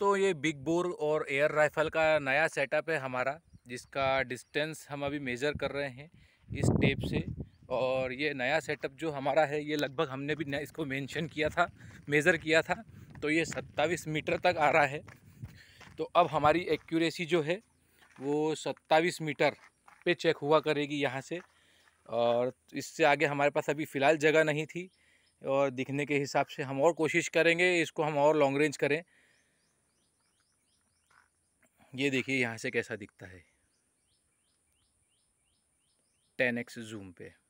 दोस्तों ये big bore और एयर राइफल का नया सेटअप है हमारा जिसका डिस्टेंस हम अभी मेज़र कर रहे हैं इस टेप से और ये नया सेटअप जो हमारा है ये लगभग हमने भी इसको मेंशन किया था मेज़र किया था तो ये 27 मीटर तक आ रहा है तो अब हमारी एक्यूरेसी जो है वो 27 मीटर पे चेक हुआ करेगी यहाँ से और इससे आगे हमारे पास अभी फ़िलहाल जगह नहीं थी और दिखने के हिसाब से हम और कोशिश करेंगे इसको हम और लॉन्ग रेंज करें ये देखिए यहाँ से कैसा दिखता है टेन एक्स जूम पे